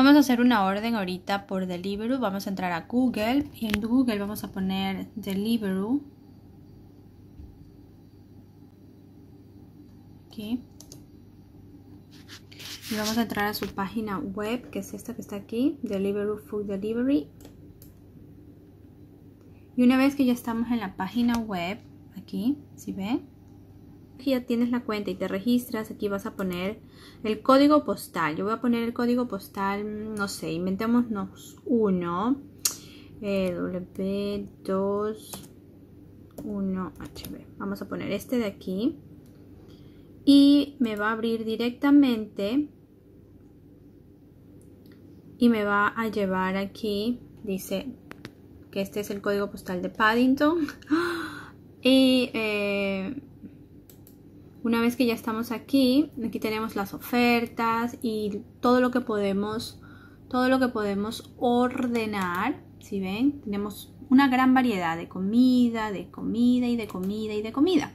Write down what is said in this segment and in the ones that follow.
Vamos a hacer una orden ahorita por Deliveroo. Vamos a entrar a Google y en Google vamos a poner Deliveroo. Y vamos a entrar a su página web, que es esta que está aquí, Deliveroo Food Delivery. Y una vez que ya estamos en la página web, aquí, si ven que ya tienes la cuenta y te registras, aquí vas a poner el código postal. Yo voy a poner el código postal, mm, no sé, inventémonos uno. Eh, w W21HB. Vamos a poner este de aquí. Y me va a abrir directamente. Y me va a llevar aquí. Dice que este es el código postal de Paddington. Y eh, una vez que ya estamos aquí, aquí tenemos las ofertas y todo lo que podemos, todo lo que podemos ordenar. Si ven, tenemos una gran variedad de comida, de comida y de comida y de comida.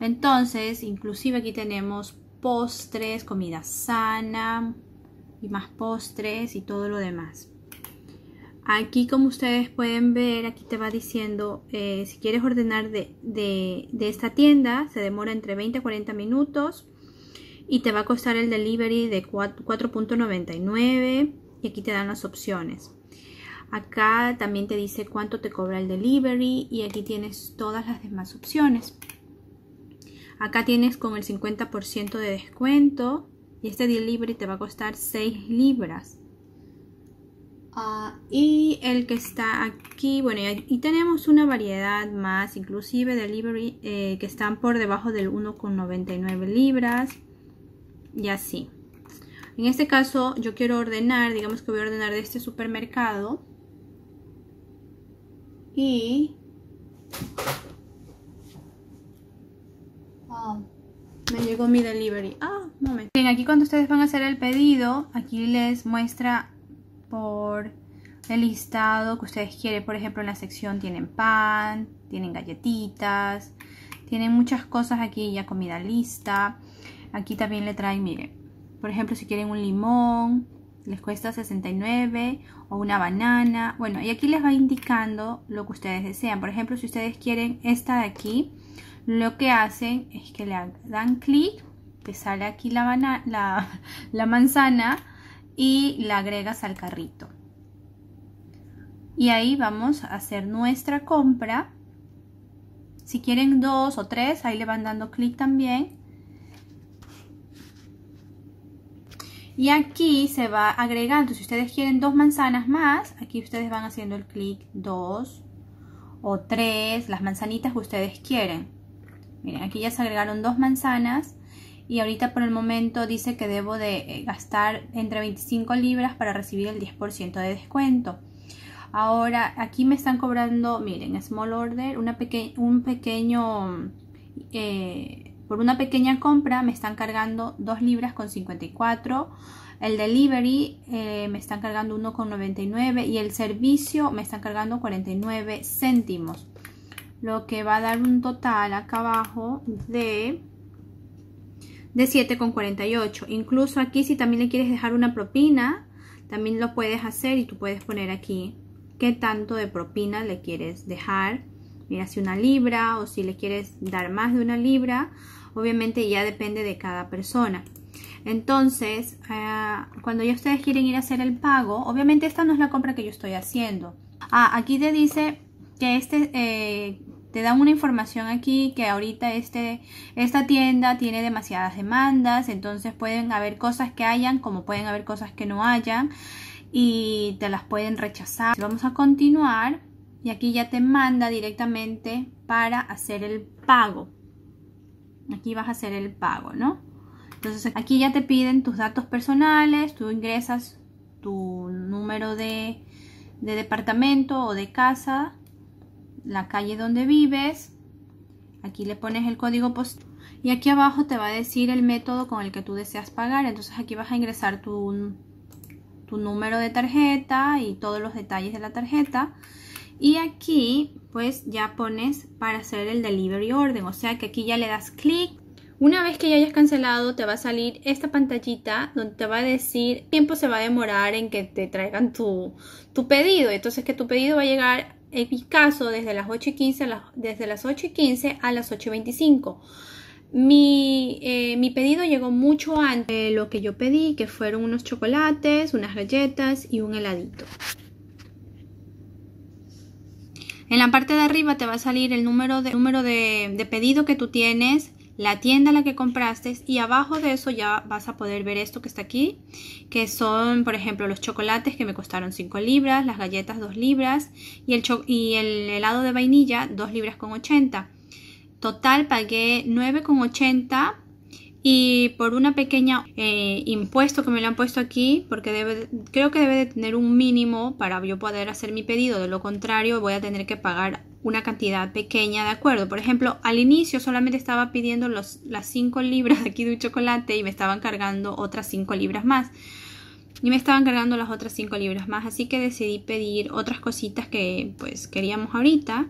Entonces, inclusive aquí tenemos postres, comida sana y más postres y todo lo demás. Aquí como ustedes pueden ver, aquí te va diciendo eh, si quieres ordenar de, de, esta tienda, se demora entre 20 a 40 minutos y te va a costar el delivery de 4.99 y aquí te dan las opciones. Acá también te dice cuánto te cobra el delivery y aquí tienes todas las demás opciones. Acá tienes con el 50% de descuento y este delivery te va a costar 6 libras. Ah, y el que está aquí, bueno, y, tenemos una variedad más, inclusive delivery, eh, que están por debajo del 1,99 libras y así. En este caso yo quiero ordenar, digamos que voy a ordenar de este supermercado. Y... Ah, me llegó mi delivery. Ah, momento. Bien, aquí cuando ustedes van a hacer el pedido, aquí les muestra por el listado que ustedes quieren. Por ejemplo, en la sección tienen pan, tienen galletitas, tienen muchas cosas aquí, ya comida lista. Aquí también le traen, miren, por ejemplo, si quieren un limón, les cuesta 69 o una banana. Bueno, y aquí les va indicando lo que ustedes desean. Por ejemplo, si ustedes quieren esta de aquí, lo que hacen es que le dan clic, te sale aquí la, la, la manzana y la agregas al carrito. Y ahí vamos a hacer nuestra compra. Si quieren dos o tres, ahí le van dando clic también. Y aquí se va agregando, si ustedes quieren dos manzanas más, aquí ustedes van haciendo el clic dos o tres, las manzanitas que ustedes quieren. Miren, aquí ya se agregaron dos manzanas y ahorita por el momento dice que debo de eh, gastar entre 25 libras para recibir el 10% de descuento. Ahora aquí me están cobrando, miren, small order, un pequeño, eh, por una pequeña compra me están cargando 2 libras con 54 el delivery eh, me están cargando 1,99 y el servicio me están cargando 49 céntimos lo que va a dar un total acá abajo de de 7,48. Incluso aquí si también le quieres dejar una propina, también lo puedes hacer y tú puedes poner aquí qué tanto de propina le quieres dejar. Mira, si una libra o si le quieres dar más de una libra, obviamente ya depende de cada persona. Entonces, ah, cuando ya ustedes quieren ir a hacer el pago, obviamente esta no es la compra que yo estoy haciendo. Ah, aquí te dice que este eh, te dan una información aquí que ahorita este, esta tienda tiene demasiadas demandas, entonces pueden haber cosas que hayan como pueden haber cosas que no hayan y te las pueden rechazar. Vamos a continuar y aquí ya te manda directamente para hacer el pago. Aquí vas a hacer el pago, ¿no? Entonces aquí ya te piden tus datos personales, tú ingresas tu número de, de departamento o de casa la calle donde vives, aquí le pones el código postal y aquí abajo te va a decir el método con el que tú deseas pagar. Entonces aquí vas a ingresar tu, tu número de tarjeta y todos los detalles de la tarjeta. Y aquí pues ya pones para hacer el delivery orden o sea que aquí ya le das clic. Una vez que ya hayas cancelado te va a salir esta pantallita donde te va a decir tiempo se va a demorar en que te traigan tu, tu pedido. Entonces que tu pedido va a llegar en mi caso desde las 8 y 15, desde las a las 8 y 25. Eh, mi, pedido llegó mucho antes de lo que yo pedí, que fueron unos chocolates, unas galletas y un heladito. En la parte de arriba te va a salir el número de, número de pedido que tú tienes la tienda a la que compraste y abajo de eso ya vas a poder ver esto que está aquí, que son, por ejemplo, los chocolates que me costaron 5 libras, las galletas 2 libras y el, y el helado de vainilla 2 libras con 80. Total pagué 9,80 y por una pequeña eh, impuesto que me lo han puesto aquí porque creo que debe de tener un mínimo para yo poder hacer mi pedido de lo contrario voy a tener que pagar una cantidad pequeña de acuerdo. Por ejemplo, al inicio solamente estaba pidiendo los, las 5 libras aquí de un chocolate y me estaban cargando otras 5 libras más. Y me estaban cargando las otras 5 libras más. Así que decidí pedir otras cositas que pues queríamos ahorita.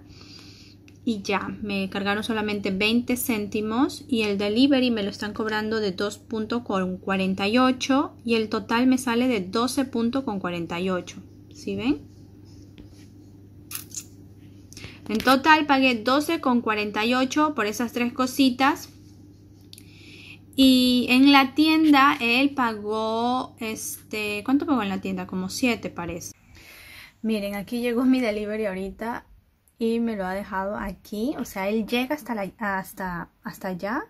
Y ya, me cargaron solamente 20 céntimos y el delivery me lo están cobrando de 2.48 y el total me sale de 12.48. si ven? En total pagué 12,48 por esas tres cositas. Y en la tienda él pagó, este, ¿cuánto pagó en la tienda? Como 7 parece. Miren, aquí llegó mi delivery ahorita y me lo ha dejado aquí. O sea, él llega hasta, hasta, hasta allá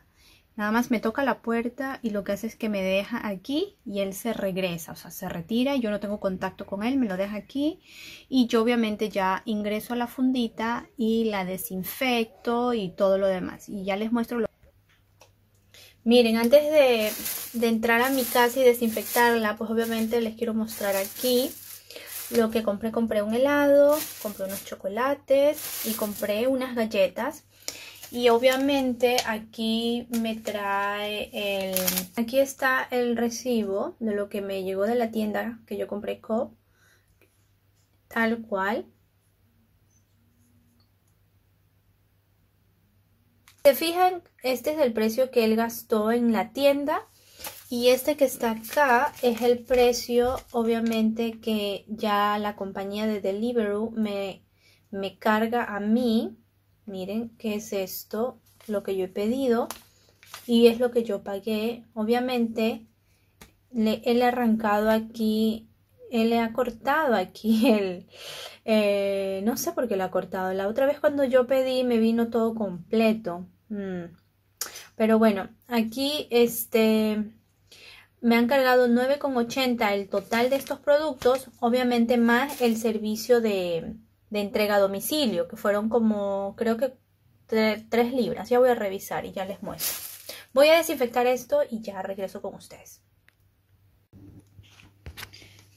Nada más me toca la puerta y lo que hace es que me deja aquí y él se regresa, o sea, se retira, yo no tengo contacto con él, me lo deja aquí y yo obviamente ya ingreso a la fundita y la desinfecto y todo lo demás. Y ya les muestro lo Miren, antes de, de entrar a mi casa y desinfectarla, pues obviamente les quiero mostrar aquí lo que compré. Compré un helado, compré unos chocolates y compré unas galletas y obviamente aquí me trae el aquí está el recibo de lo que me llegó de la tienda que yo compré COP tal cual se fijan este es el precio que él gastó en la tienda y este que está acá es el precio, obviamente, que ya la compañía de Deliveroo me, me, carga a mí miren qué es esto, lo que yo he pedido y es lo que yo pagué. Obviamente le, él ha arrancado aquí, él le ha cortado aquí el, eh, no sé por qué lo ha cortado. La otra vez cuando yo pedí me vino todo completo. Mm. Pero bueno, aquí este me han cargado 9,80 el total de estos productos, obviamente más el servicio de, de entrega a domicilio, que fueron como, creo que tres libras. Ya voy a revisar y ya les muestro. Voy a desinfectar esto y ya regreso con ustedes.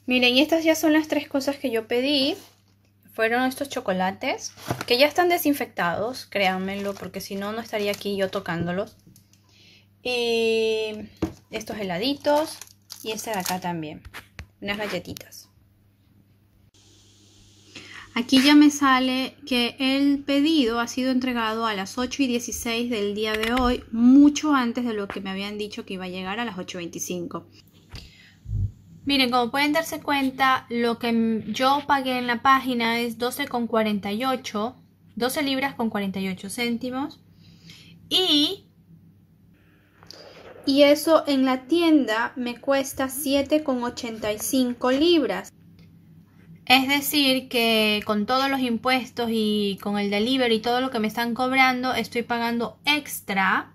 Miren, estas ya son las tres cosas que yo pedí. Fueron estos chocolates, que ya están desinfectados, créanmelo, porque si no, no estaría aquí yo tocándolos. Y estos heladitos y este de acá también. Unas galletitas. Aquí ya me sale que el pedido ha sido entregado a las 8 y 16 del día de hoy, mucho antes de lo que me habían dicho que iba a llegar a las 8.25. Miren, como pueden darse cuenta, lo que yo pagué en la página es 12,48, 12 libras con 48 céntimos. Y, y eso en la tienda me cuesta 7,85 libras. Es decir, que con todos los impuestos y con el delivery y todo lo que me están cobrando, estoy pagando extra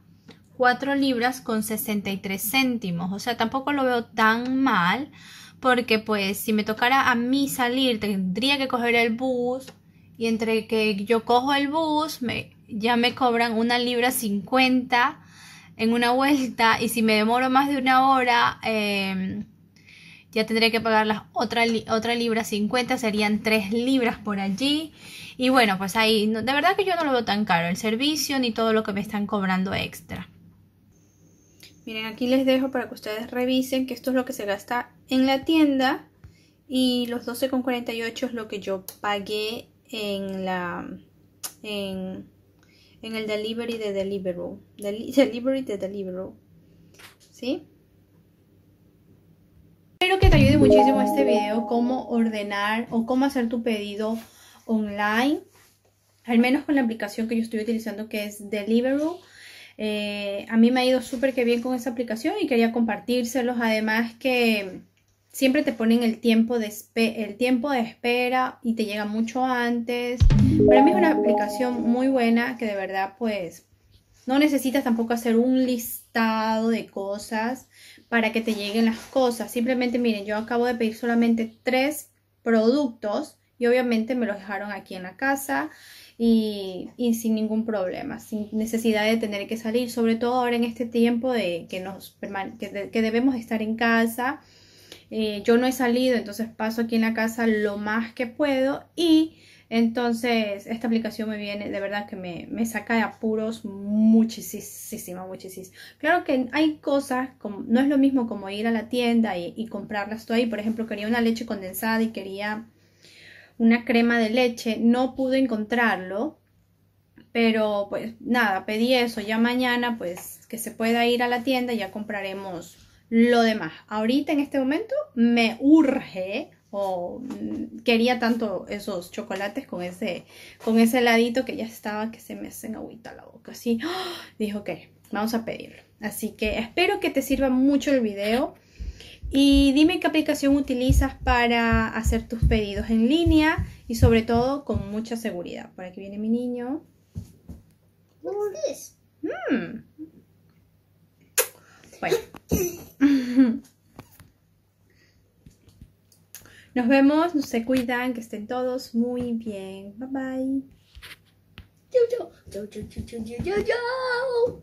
4 libras con 63 céntimos. O sea, tampoco lo veo tan mal, porque pues si me tocara a mí salir, tendría que coger el bus y entre que yo cojo el bus, me, ya me cobran una libra 50 en una vuelta y si me demoro más de una hora... Em, ya tendría que pagar las otra, otra libra 50, serían 3 libras por allí. Y bueno, pues ahí, de verdad que yo no lo veo tan caro el servicio ni todo lo que me están cobrando extra. Miren, aquí les dejo para que ustedes revisen que esto es lo que se gasta en la tienda y los 12,48 es lo que yo pagué en la en, el delivery de Deliveroo. delivery de Deliveroo. ¿Sí? espero que te ayude muchísimo este video cómo ordenar o cómo hacer tu pedido online, al menos con la aplicación que yo estoy utilizando que es Deliveroo. Eh, a mí me ha ido súper que bien con esa aplicación y quería compartírselos. Además que siempre te ponen el tiempo de, el tiempo de espera y te llega mucho antes. Para mí es una aplicación muy buena que de verdad pues no necesitas tampoco hacer un listado de cosas para que te lleguen las cosas. Simplemente, miren, yo acabo de pedir solamente tres productos y obviamente me los dejaron aquí en la casa y, sin ningún problema, sin necesidad de tener que salir, sobre todo ahora en este tiempo de que, nos, que, que debemos estar en casa. Eh, yo no he salido, entonces paso aquí en la casa lo más que puedo y entonces, esta aplicación me viene, de verdad que me, saca de apuros muchísimo, muchísimo. Claro que hay cosas, como, no es lo mismo como ir a la tienda y, comprarlas tú ahí. Por ejemplo, quería una leche condensada y quería una crema de leche. No pude encontrarlo, pero pues nada, pedí eso. Ya mañana, pues que se pueda ir a la tienda y ya compraremos lo demás. Ahorita en este momento me urge o mm, quería tanto esos chocolates con ese, con ese heladito que ya estaba que se me hacen agüita la boca. Así, dijo que vamos a pedirlo. Así que espero que te sirva mucho el video. Y dime qué aplicación utilizas para hacer tus pedidos en línea y sobre todo con mucha seguridad. Por aquí viene mi niño. ¿Qué mm. Bueno. Nos vemos, se cuidan, que estén todos muy bien. Bye bye.